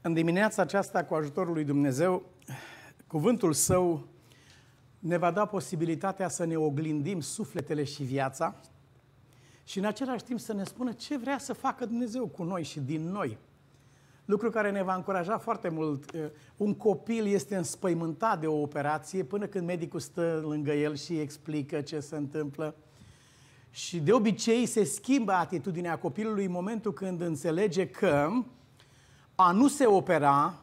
În dimineața aceasta, cu ajutorul lui Dumnezeu, cuvântul său ne va da posibilitatea să ne oglindim sufletele și viața și în același timp să ne spună ce vrea să facă Dumnezeu cu noi și din noi. Lucru care ne va încuraja foarte mult. Uh, un copil este înspăimântat de o operație până când medicul stă lângă el și explică ce se întâmplă. Și de obicei se schimbă atitudinea copilului în momentul când înțelege că uh, a nu se opera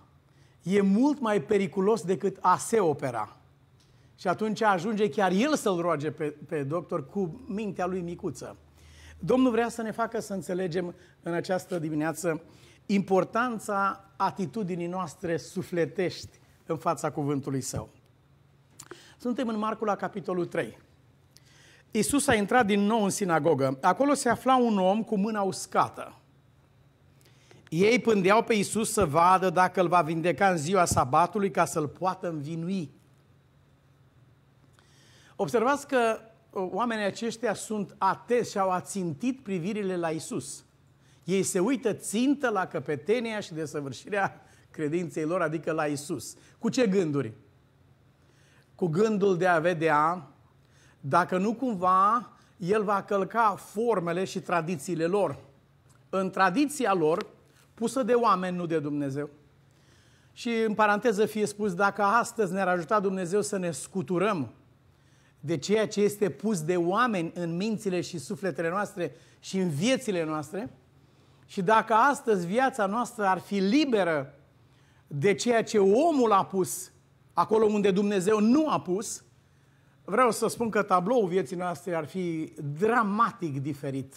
e mult mai periculos decât a se opera. Și atunci ajunge chiar el să-l roage pe, pe doctor cu mintea lui micuță. Domnul vrea să ne facă să înțelegem în această dimineață importanța atitudinii noastre sufletești în fața cuvântului său. Suntem în Marcu la capitolul 3. Isus a intrat din nou în sinagogă. Acolo se afla un om cu mâna uscată. Ei pândeau pe Isus să vadă dacă îl va vindeca în ziua sabatului ca să-l poată învinui. Observați că uh, oamenii aceștia sunt atenți și au ațintit privirile la Isus. Ei se uită țintă la căpetenia și desăvârșirea credinței lor, adică la Isus. Cu ce gânduri? Cu gândul de a vedea dacă nu cumva el va călca formele și tradițiile lor. În tradiția lor, pusă de oameni, nu de Dumnezeu. Și în paranteză fie spus, dacă astăzi ne-ar ajuta Dumnezeu să ne scuturăm de ceea ce este pus de oameni în mințile și sufletele noastre și în viețile noastre, și dacă astăzi viața noastră ar fi liberă de ceea ce omul a pus acolo unde Dumnezeu nu a pus, vreau să spun că tabloul vieții noastre ar fi dramatic diferit.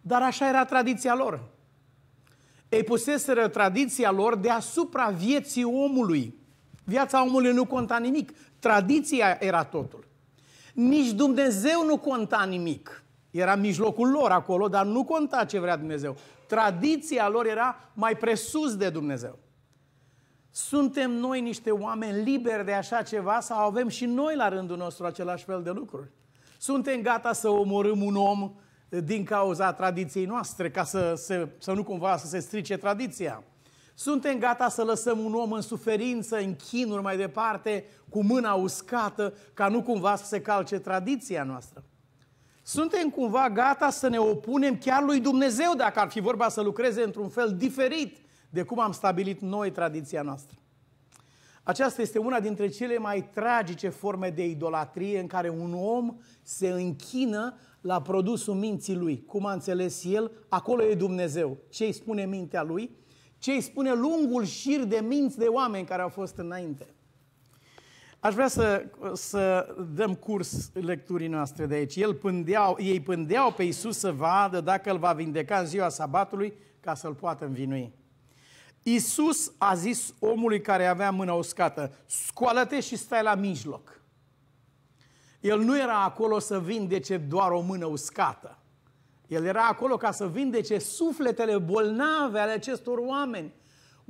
Dar așa era tradiția lor ei puseseră tradiția lor deasupra vieții omului. Viața omului nu conta nimic. Tradiția era totul. Nici Dumnezeu nu conta nimic. Era mijlocul lor acolo, dar nu conta ce vrea Dumnezeu. Tradiția lor era mai presus de Dumnezeu. Suntem noi niște oameni liberi de așa ceva sau avem și noi la rândul nostru același fel de lucruri? Suntem gata să omorâm un om din cauza tradiției noastre, ca să, să, să nu cumva să se strice tradiția. Suntem gata să lăsăm un om în suferință, în chinuri mai departe, cu mâna uscată, ca nu cumva să se calce tradiția noastră. Suntem cumva gata să ne opunem chiar lui Dumnezeu, dacă ar fi vorba să lucreze într-un fel diferit de cum am stabilit noi tradiția noastră. Aceasta este una dintre cele mai tragice forme de idolatrie în care un om se închină la produsul minții lui. Cum a înțeles el, acolo e Dumnezeu. Ce îi spune mintea lui? Ce îi spune lungul șir de minți de oameni care au fost înainte? Aș vrea să, să dăm curs lecturii noastre de aici. El pândeau, ei pândeau pe Isus să vadă dacă îl va vindeca în ziua sabatului ca să-l poată învinui. Isus a zis omului care avea mâna uscată, scoală-te și stai la mijloc. El nu era acolo să vindece doar o mână uscată. El era acolo ca să vindece sufletele bolnave ale acestor oameni.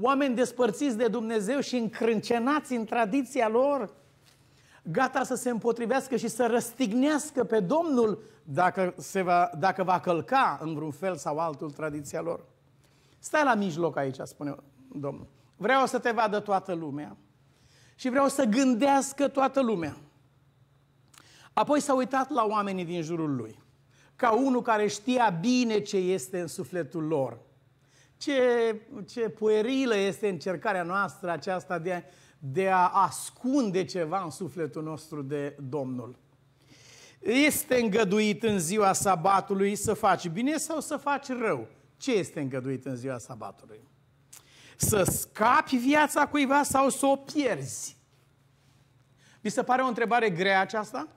Oameni despărțiți de Dumnezeu și încrâncenați în tradiția lor, gata să se împotrivească și să răstignească pe Domnul dacă, se va, dacă va călca în vreun fel sau altul tradiția lor. Stai la mijloc aici, spune Domnul. Vreau să te vadă toată lumea și vreau să gândească toată lumea. Apoi s-a uitat la oamenii din jurul lui, ca unul care știa bine ce este în sufletul lor. Ce, ce puerilă este încercarea noastră aceasta de a, de a ascunde ceva în sufletul nostru de Domnul. Este îngăduit în ziua sabatului să faci bine sau să faci rău. Ce este îngăduit în ziua sabatului? Să scapi viața cuiva sau să o pierzi? Vi se pare o întrebare grea aceasta?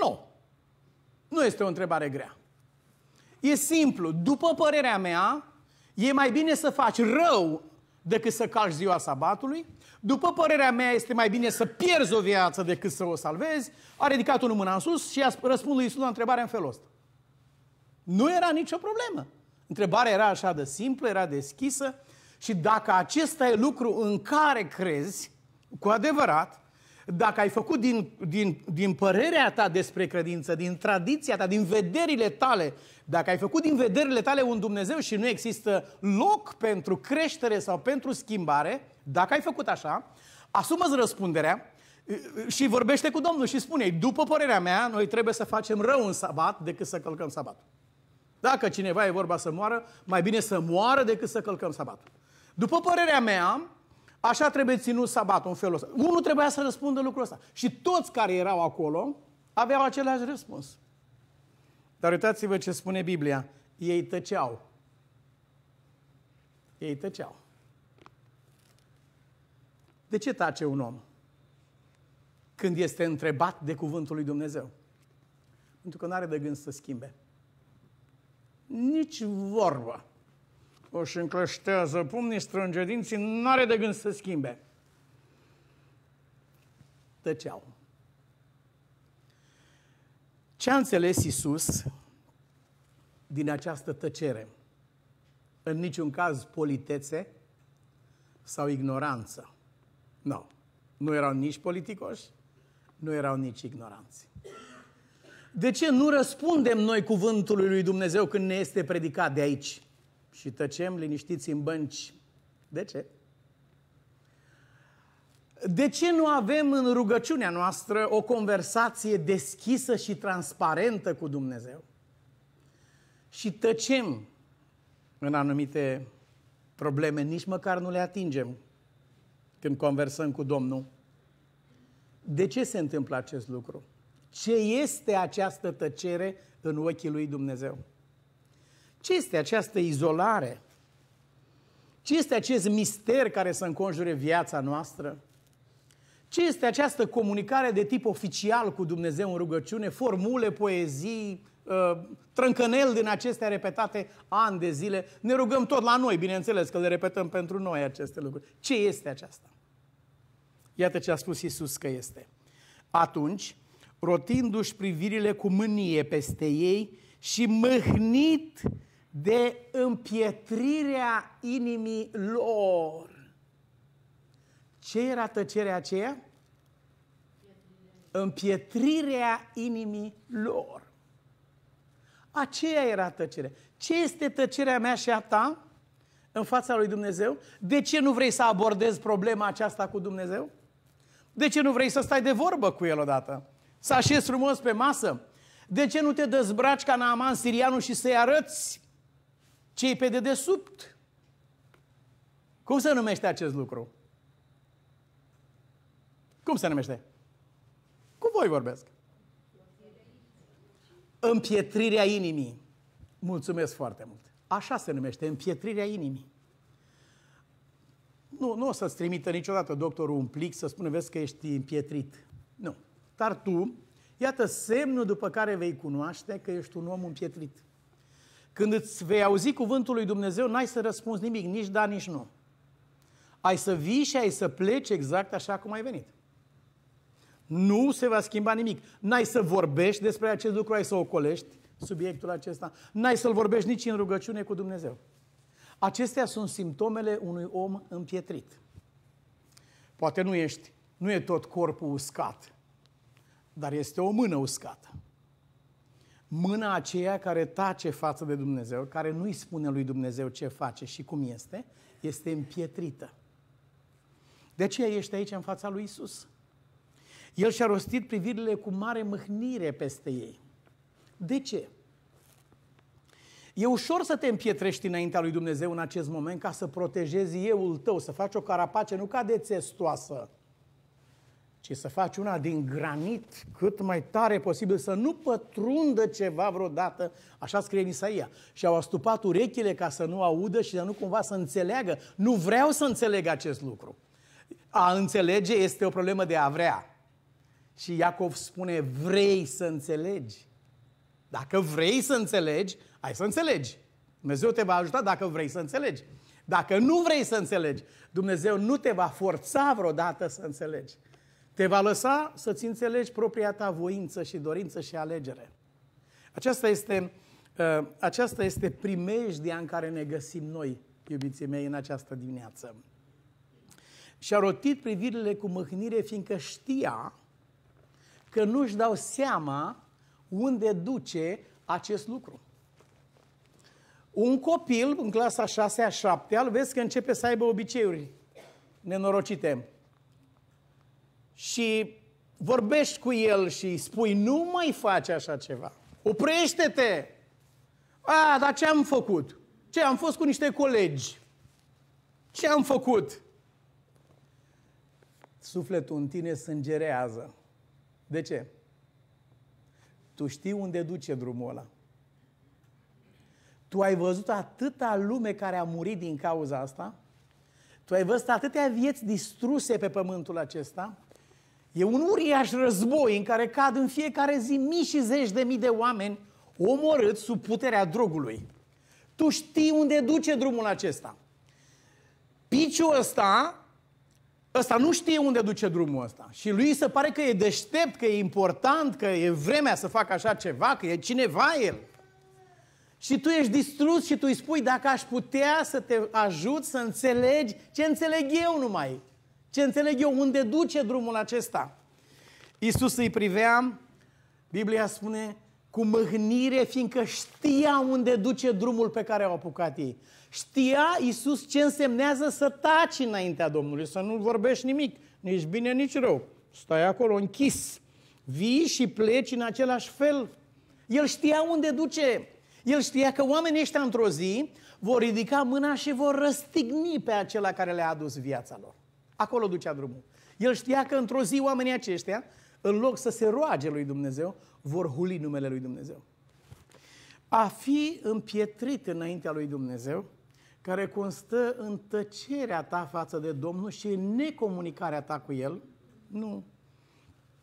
Nu. Nu este o întrebare grea. E simplu. După părerea mea, e mai bine să faci rău decât să calci ziua sabatului. După părerea mea, este mai bine să pierzi o viață decât să o salvezi. A ridicat unul mâna în sus și a răspuns lui Iisus la întrebare în felul ăsta. Nu era nicio problemă. Întrebarea era așa de simplă, era deschisă și dacă acesta e lucru în care crezi, cu adevărat, dacă ai făcut din, din, din părerea ta despre credință, din tradiția ta, din vederile tale, dacă ai făcut din vederile tale un Dumnezeu și nu există loc pentru creștere sau pentru schimbare, dacă ai făcut așa, asumă-ți răspunderea și vorbește cu Domnul și spune după părerea mea, noi trebuie să facem rău în sabat decât să călcăm sabatul. Dacă cineva e vorba să moară, mai bine să moară decât să călcăm sabatul. După părerea mea, așa trebuie ținut sabatul în felul ăsta. Unul trebuia să răspundă lucrul ăsta. Și toți care erau acolo aveau același răspuns. Dar uitați-vă ce spune Biblia. Ei tăceau. Ei tăceau. De ce tace un om când este întrebat de cuvântul lui Dumnezeu? Pentru că nu are de gând să schimbe. Nici vorba. și încleștează pumnii, strânge dinții, n-are de gând să schimbe. Tăceau. Ce a înțeles Iisus din această tăcere? În niciun caz politețe sau ignoranță. Nu. No. Nu erau nici politicoși, nu erau nici ignoranți. De ce nu răspundem noi cuvântului lui Dumnezeu când ne este predicat de aici? Și tăcem liniștiți în bănci. De ce? De ce nu avem în rugăciunea noastră o conversație deschisă și transparentă cu Dumnezeu? Și tăcem în anumite probleme, nici măcar nu le atingem când conversăm cu Domnul. De ce se întâmplă acest lucru? ce este această tăcere în ochii lui Dumnezeu. Ce este această izolare? Ce este acest mister care să înconjure viața noastră? Ce este această comunicare de tip oficial cu Dumnezeu în rugăciune, formule, poezii, ă, trâncănel din acestea repetate ani de zile? Ne rugăm tot la noi, bineînțeles că le repetăm pentru noi aceste lucruri. Ce este aceasta? Iată ce a spus Isus că este. Atunci, rotindu-și privirile cu mânie peste ei și mâhnit de împietrirea inimii lor. Ce era tăcerea aceea? Împietrirea inimii lor. Aceea era tăcerea. Ce este tăcerea mea și a ta în fața lui Dumnezeu? De ce nu vrei să abordezi problema aceasta cu Dumnezeu? De ce nu vrei să stai de vorbă cu El odată? să așezi frumos pe masă? De ce nu te dezbraci ca Naaman sirianul și să-i arăți ce pe dedesubt? Cum se numește acest lucru? Cum se numește? Cu voi vorbesc. Împietrirea inimii. Mulțumesc foarte mult. Așa se numește, împietrirea inimii. Nu, nu o să-ți trimită niciodată doctorul un plic să spună, vezi că ești împietrit. Nu. Dar tu, iată semnul după care vei cunoaște că ești un om împietrit. Când îți vei auzi cuvântul lui Dumnezeu, n-ai să răspunzi nimic, nici da, nici nu. Ai să vii și ai să pleci exact așa cum ai venit. Nu se va schimba nimic. N-ai să vorbești despre acest lucru, ai să ocolești subiectul acesta. N-ai să-l vorbești nici în rugăciune cu Dumnezeu. Acestea sunt simptomele unui om împietrit. Poate nu ești, nu e tot corpul uscat, dar este o mână uscată. Mâna aceea care tace față de Dumnezeu, care nu-i spune lui Dumnezeu ce face și cum este, este împietrită. De aceea ești aici în fața lui Isus. El și-a rostit privirile cu mare mâhnire peste ei. De ce? E ușor să te împietrești înaintea lui Dumnezeu în acest moment ca să protejezi euul tău, să faci o carapace nu ca de țestoasă, ci să faci una din granit cât mai tare posibil, să nu pătrundă ceva vreodată, așa scrie în Isaia. Și au astupat urechile ca să nu audă și să nu cumva să înțeleagă. Nu vreau să înțeleg acest lucru. A înțelege este o problemă de a vrea. Și Iacov spune, vrei să înțelegi. Dacă vrei să înțelegi, ai să înțelegi. Dumnezeu te va ajuta dacă vrei să înțelegi. Dacă nu vrei să înțelegi, Dumnezeu nu te va forța vreodată să înțelegi. Te va lăsa să-ți înțelegi propria ta voință și dorință și alegere. Aceasta este, uh, aceasta este primejdia în care ne găsim noi, iubiții mei, în această dimineață. Și-a rotit privirile cu mâhnire, fiindcă știa că nu-și dau seama unde duce acest lucru. Un copil în clasa 6-a, 7 îl vezi că începe să aibă obiceiuri nenorocite și vorbești cu el și spui, nu mai faci așa ceva. Oprește-te! A, dar ce am făcut? Ce, am fost cu niște colegi. Ce am făcut? Sufletul în tine sângerează. De ce? Tu știi unde duce drumul ăla. Tu ai văzut atâta lume care a murit din cauza asta? Tu ai văzut atâtea vieți distruse pe pământul acesta? E un uriaș război în care cad în fiecare zi mii și zeci de mii de oameni omorâți sub puterea drogului. Tu știi unde duce drumul acesta. Piciul ăsta, ăsta nu știe unde duce drumul ăsta. Și lui se pare că e deștept, că e important, că e vremea să facă așa ceva, că e cineva el. Și tu ești distrus și tu îi spui, dacă aș putea să te ajut să înțelegi ce înțeleg eu numai. Ce înțeleg eu? Unde duce drumul acesta? Iisus îi privea, Biblia spune, cu mâhnire, fiindcă știa unde duce drumul pe care au apucat ei. Știa Iisus ce însemnează să taci înaintea Domnului, să nu vorbești nimic, nici bine, nici rău. Stai acolo închis, vii și pleci în același fel. El știa unde duce. El știa că oamenii ăștia într-o zi vor ridica mâna și vor răstigni pe acela care le-a adus viața lor. Acolo ducea drumul. El știa că într-o zi oamenii aceștia, în loc să se roage lui Dumnezeu, vor huli numele lui Dumnezeu. A fi împietrit înaintea lui Dumnezeu, care constă în tăcerea ta față de Domnul și în necomunicarea ta cu El, nu.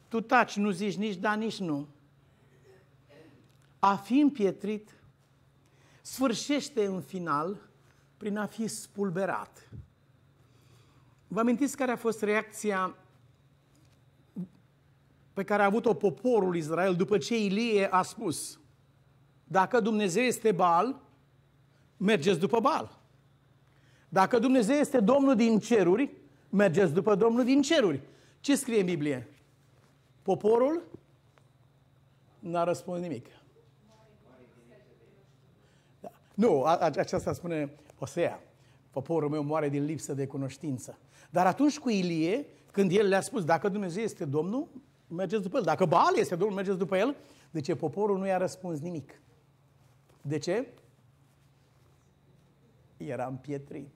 Tu taci, nu zici nici da, nici nu. A fi împietrit sfârșește în final prin a fi spulberat. Vă amintiți care a fost reacția pe care a avut-o poporul Israel după ce Ilie a spus dacă Dumnezeu este bal, mergeți după bal. Dacă Dumnezeu este Domnul din ceruri, mergeți după Domnul din ceruri. Ce scrie în Biblie? Poporul n-a răspuns nimic. Da. Nu, aceasta spune Osea poporul meu moare din lipsă de cunoștință. Dar atunci cu Ilie, când el le-a spus, dacă Dumnezeu este Domnul, mergeți după el. Dacă Baal este Domnul, mergeți după el. De deci ce? Poporul nu i-a răspuns nimic. De ce? Era împietrit.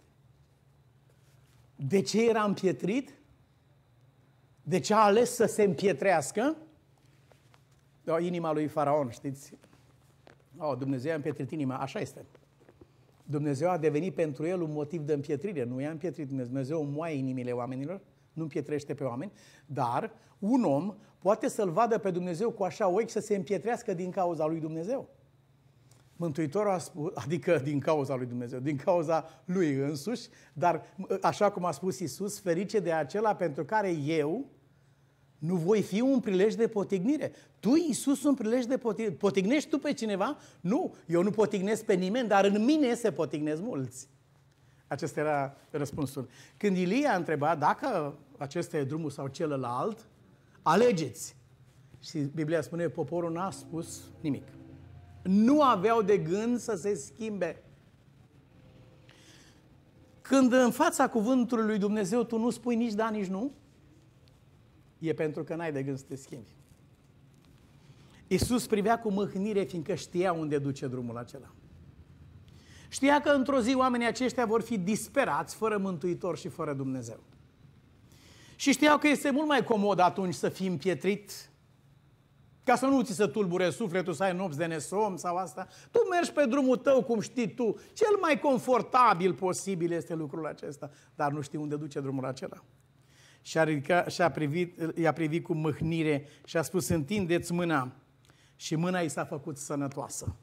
De ce era împietrit? De ce a ales să se împietrească? Da, inima lui Faraon, știți? Oh, Dumnezeu a împietrit inima, așa este. Dumnezeu a devenit pentru el un motiv de împietrire. Nu i-a împietrit Dumnezeu, moaie inimile oamenilor, nu împietrește pe oameni, dar un om poate să-L vadă pe Dumnezeu cu așa ochi să se împietrească din cauza lui Dumnezeu. Mântuitorul a spus, adică din cauza lui Dumnezeu, din cauza lui însuși, dar așa cum a spus Isus, ferice de acela pentru care eu, nu voi fi un prilej de potignire. Tu, Iisus, un prilej de potignire. Potignești tu pe cineva? Nu, eu nu potignesc pe nimeni, dar în mine se potignesc mulți. Acesta era răspunsul. Când Ilie a întrebat dacă acesta e drumul sau celălalt, alegeți. Și Biblia spune, poporul n-a spus nimic. Nu aveau de gând să se schimbe. Când în fața cuvântului lui Dumnezeu tu nu spui nici da, nici nu, e pentru că n-ai de gând să te schimbi. Iisus privea cu mâhnire, fiindcă știa unde duce drumul acela. Știa că într-o zi oamenii aceștia vor fi disperați, fără Mântuitor și fără Dumnezeu. Și știau că este mult mai comod atunci să fii împietrit, ca să nu ți se tulbure sufletul, să ai nopți de nesom sau asta. Tu mergi pe drumul tău cum știi tu. Cel mai confortabil posibil este lucrul acesta, dar nu știi unde duce drumul acela și a, ridicat, și a privit, i-a privit cu mâhnire și a spus, întindeți mâna. Și mâna i s-a făcut sănătoasă.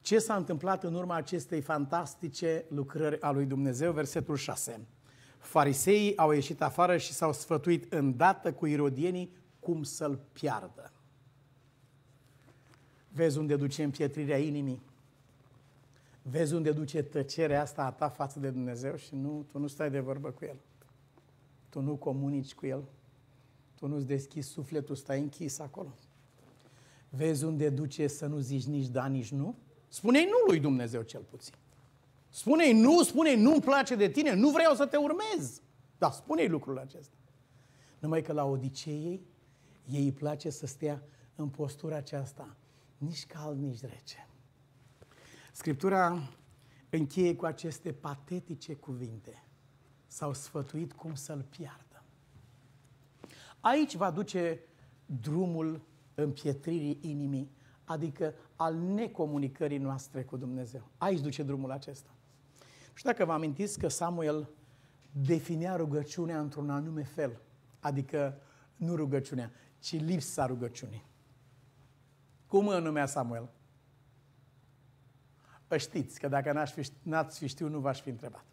Ce s-a întâmplat în urma acestei fantastice lucrări a lui Dumnezeu? Versetul 6. Fariseii au ieșit afară și s-au sfătuit îndată cu irodienii cum să-l piardă. Vezi unde duce împietrirea inimii. Vezi unde duce tăcerea asta a ta față de Dumnezeu și nu, tu nu stai de vorbă cu el tu nu comunici cu el, tu nu-ți deschizi sufletul, stai închis acolo. Vezi unde duce să nu zici nici da, nici nu? Spune-i nu lui Dumnezeu cel puțin. Spune-i nu, spune-i nu-mi place de tine, nu vreau să te urmez. Dar spune-i lucrul acesta. Numai că la Odiseei, ei îi place să stea în postura aceasta, nici cald, nici rece. Scriptura încheie cu aceste patetice cuvinte s-au sfătuit cum să-l piardă. Aici va duce drumul împietririi inimii, adică al necomunicării noastre cu Dumnezeu. Aici duce drumul acesta. Și dacă vă amintiți că Samuel definea rugăciunea într-un anume fel, adică nu rugăciunea, ci lipsa rugăciunii. Cum îl numea Samuel? Păi știți că dacă n-ați fi, fi știut, nu v-aș fi întrebat.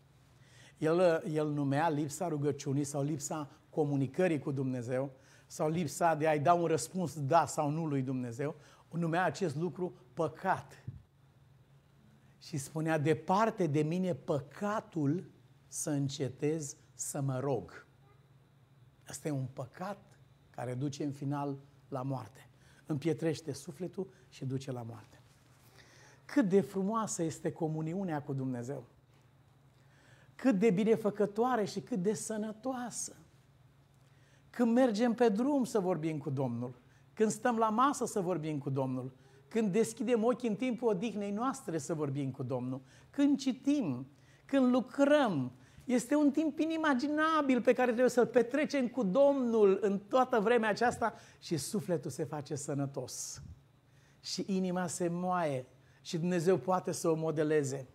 El, el numea lipsa rugăciunii sau lipsa comunicării cu Dumnezeu sau lipsa de a-i da un răspuns da sau nu lui Dumnezeu, numea acest lucru păcat. Și spunea, departe de mine păcatul să încetez să mă rog. Asta e un păcat care duce în final la moarte. Împietrește sufletul și duce la moarte. Cât de frumoasă este comuniunea cu Dumnezeu cât de binefăcătoare și cât de sănătoasă. Când mergem pe drum să vorbim cu Domnul, când stăm la masă să vorbim cu Domnul, când deschidem ochii în timpul odihnei noastre să vorbim cu Domnul, când citim, când lucrăm, este un timp inimaginabil pe care trebuie să-l petrecem cu Domnul în toată vremea aceasta și sufletul se face sănătos. Și inima se moaie și Dumnezeu poate să o modeleze.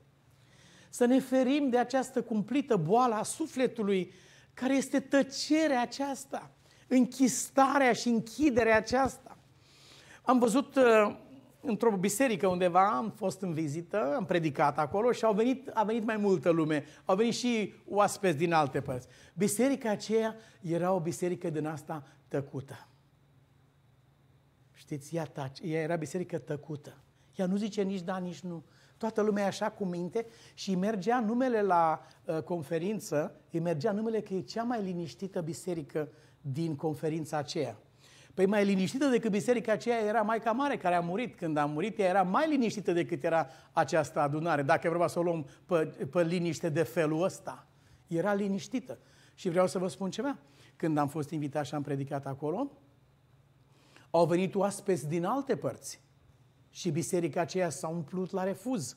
Să ne ferim de această cumplită boală a sufletului, care este tăcerea aceasta, închistarea și închiderea aceasta. Am văzut uh, într-o biserică undeva, am fost în vizită, am predicat acolo și au venit, a venit mai multă lume. Au venit și oaspeți din alte părți. Biserica aceea era o biserică din asta tăcută. Știți, ea, tace, ea era biserică tăcută. Ea nu zice nici da, nici nu toată lumea așa cu minte și îi mergea numele la uh, conferință, îi mergea numele că e cea mai liniștită biserică din conferința aceea. Păi mai liniștită decât biserica aceea era Maica Mare, care a murit. Când a murit, ea era mai liniștită decât era această adunare. Dacă vreau să o luăm pe, pe liniște de felul ăsta. Era liniștită. Și vreau să vă spun ceva. Când am fost invitat și am predicat acolo, au venit oaspeți din alte părți. Și biserica aceea s-a umplut la refuz.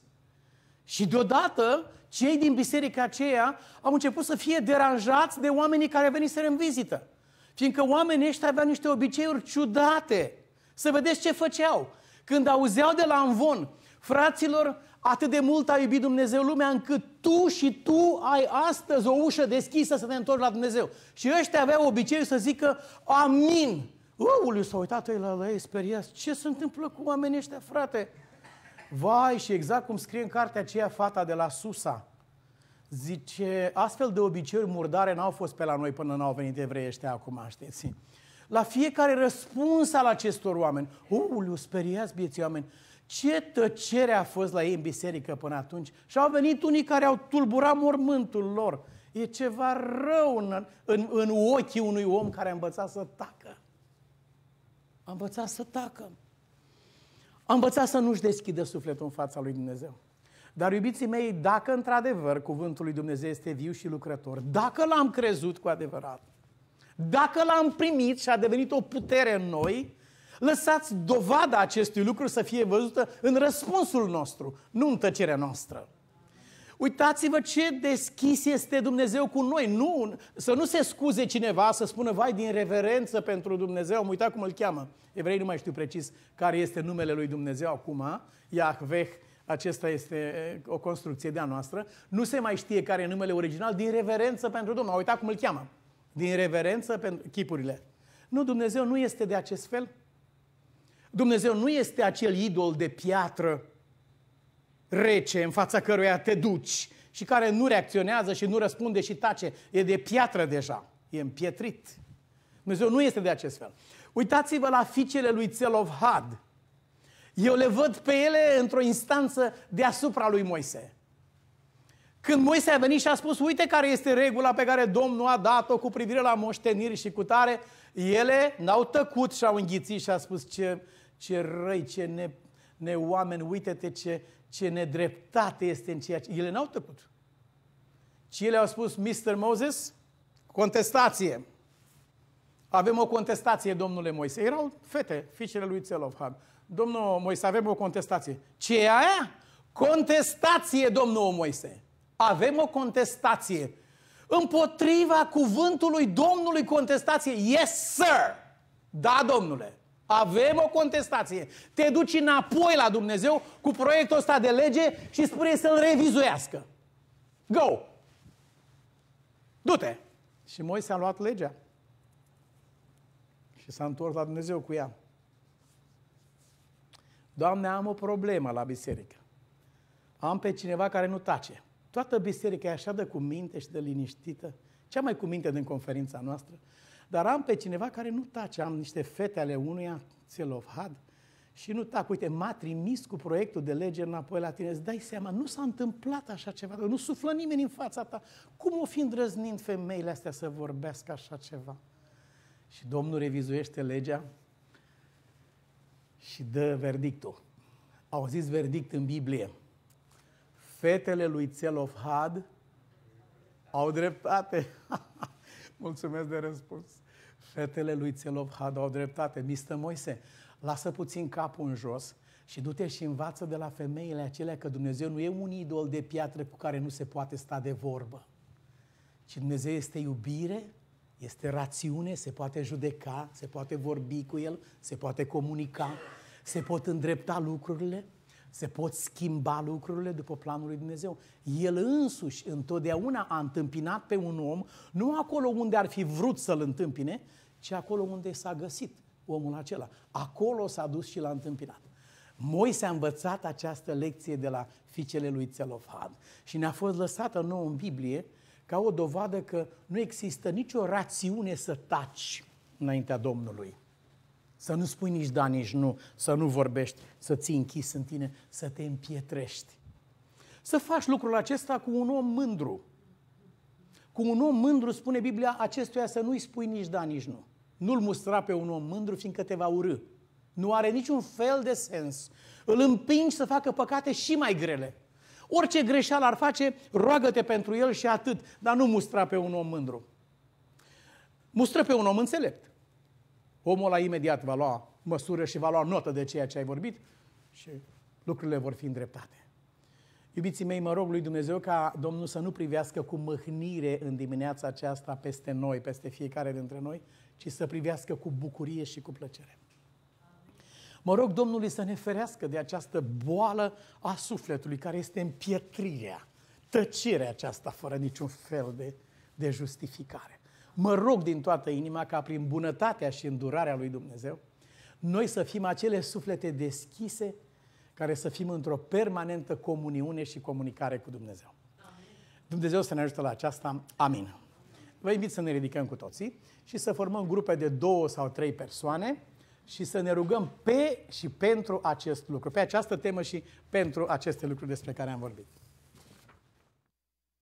Și deodată, cei din biserica aceea au început să fie deranjați de oamenii care veniseră în vizită. Fiindcă oamenii ăștia aveau niște obiceiuri ciudate. Să vedeți ce făceau. Când auzeau de la Anvon, fraților, atât de mult a iubit Dumnezeu lumea încât tu și tu ai astăzi o ușă deschisă să te întorci la Dumnezeu. Și ăștia aveau obiceiul să zică amin Uliu, s a uitat ei la, la ei speriați. Ce se întâmplă cu oamenii ăștia, frate? Vai, și exact cum scrie în cartea aceea fata de la Susa, zice, astfel de obiceiuri murdare n-au fost pe la noi până n-au venit evrei ăștia acum, știți? La fiecare răspuns al acestor oameni, uliu, speriați bieții oameni, ce tăcere a fost la ei în biserică până atunci. Și au venit unii care au tulburat mormântul lor. E ceva rău în, în, în ochii unui om care a învățat să tacă. A învățat să tacă. A învățat să nu-și deschidă sufletul în fața lui Dumnezeu. Dar, iubiții mei, dacă într-adevăr cuvântul lui Dumnezeu este viu și lucrător, dacă l-am crezut cu adevărat, dacă l-am primit și a devenit o putere în noi, lăsați dovada acestui lucru să fie văzută în răspunsul nostru, nu în tăcerea noastră. Uitați-vă ce deschis este Dumnezeu cu noi. Nu, să nu se scuze cineva, să spună, vai, din reverență pentru Dumnezeu, am uitat cum îl cheamă. Evrei nu mai știu precis care este numele lui Dumnezeu acum, Iahveh, acesta este o construcție de-a noastră, nu se mai știe care e numele original din reverență pentru Dumnezeu. Am uitat cum îl cheamă. Din reverență pentru chipurile. Nu, Dumnezeu nu este de acest fel. Dumnezeu nu este acel idol de piatră rece în fața căruia te duci și care nu reacționează și nu răspunde și tace. E de piatră deja, e împietrit. Dumnezeu nu este de acest fel. Uitați-vă la fiicele lui Had. Eu le văd pe ele într-o instanță deasupra lui Moise. Când Moise a venit și a spus, uite care este regula pe care Domnul a dat-o cu privire la moșteniri și cu tare, ele n-au tăcut și au înghițit și a spus ce, ce răi, ce ne, ne oameni, uite-te ce, ce nedreptate este în ceea ce... Ele n-au tăcut. Și ele au spus, Mr. Moses, contestație. Avem o contestație, domnule Moise. Erau fete, fiicele lui Țelofhad. Domnul Moise, avem o contestație. Ce e aia? Contestație, domnul Moise. Avem o contestație. Împotriva cuvântului Domnului contestație. Yes, sir! Da, domnule. Avem o contestație. Te duci înapoi la Dumnezeu cu proiectul ăsta de lege și spune să-l revizuiască. Go! Du-te! Și Moise a luat legea și s-a întors la Dumnezeu cu ea. Doamne, am o problemă la biserică. Am pe cineva care nu tace. Toată biserica e așa de cu minte și de liniștită. Cea mai minte din conferința noastră. Dar am pe cineva care nu tace. Am niște fete ale unuia, Țelovhad, și nu tac. Uite, m-a trimis cu proiectul de lege înapoi la tine. Îți dai seama, nu s-a întâmplat așa ceva. Nu suflă nimeni în fața ta. Cum o fi îndrăznind femeile astea să vorbească așa ceva? Și Domnul revizuiește legea și dă verdictul. Au zis verdict în Biblie. Fetele lui Țelovhad au dreptate. Mulțumesc de răspuns. Fetele lui Țelov Had au dreptate. Mister Moise, lasă puțin capul în jos și du-te și învață de la femeile acelea că Dumnezeu nu e un idol de piatră cu care nu se poate sta de vorbă. Ci Dumnezeu este iubire, este rațiune, se poate judeca, se poate vorbi cu El, se poate comunica, se pot îndrepta lucrurile. Se pot schimba lucrurile după planul lui Dumnezeu. El însuși întotdeauna a întâmpinat pe un om, nu acolo unde ar fi vrut să-l întâmpine, ci acolo unde s-a găsit omul acela. Acolo s-a dus și l-a întâmpinat. Moise a învățat această lecție de la fiicele lui Țelofan și ne-a fost lăsată nouă în Biblie ca o dovadă că nu există nicio rațiune să taci înaintea Domnului. Să nu spui nici da, nici nu, să nu vorbești, să ții închis în tine, să te împietrești. Să faci lucrul acesta cu un om mândru. Cu un om mândru, spune Biblia, acestuia să nu-i spui nici da, nici nu. Nu-l mustra pe un om mândru, fiindcă te va urâ. Nu are niciun fel de sens. Îl împingi să facă păcate și mai grele. Orice greșeală ar face, roagă-te pentru el și atât, dar nu mustra pe un om mândru. Mustră pe un om înțelept. Omul ăla imediat va lua măsură și va lua notă de ceea ce ai vorbit și lucrurile vor fi îndreptate. Iubiții mei, mă rog lui Dumnezeu ca Domnul să nu privească cu mâhnire în dimineața aceasta peste noi, peste fiecare dintre noi, ci să privească cu bucurie și cu plăcere. Mă rog Domnului să ne ferească de această boală a sufletului, care este împietrirea, tăcerea aceasta fără niciun fel de, de justificare mă rog din toată inima ca prin bunătatea și îndurarea lui Dumnezeu, noi să fim acele suflete deschise care să fim într-o permanentă comuniune și comunicare cu Dumnezeu. Amin. Dumnezeu să ne ajute la aceasta. Amin. Vă invit să ne ridicăm cu toții și să formăm grupe de două sau trei persoane și să ne rugăm pe și pentru acest lucru, pe această temă și pentru aceste lucruri despre care am vorbit.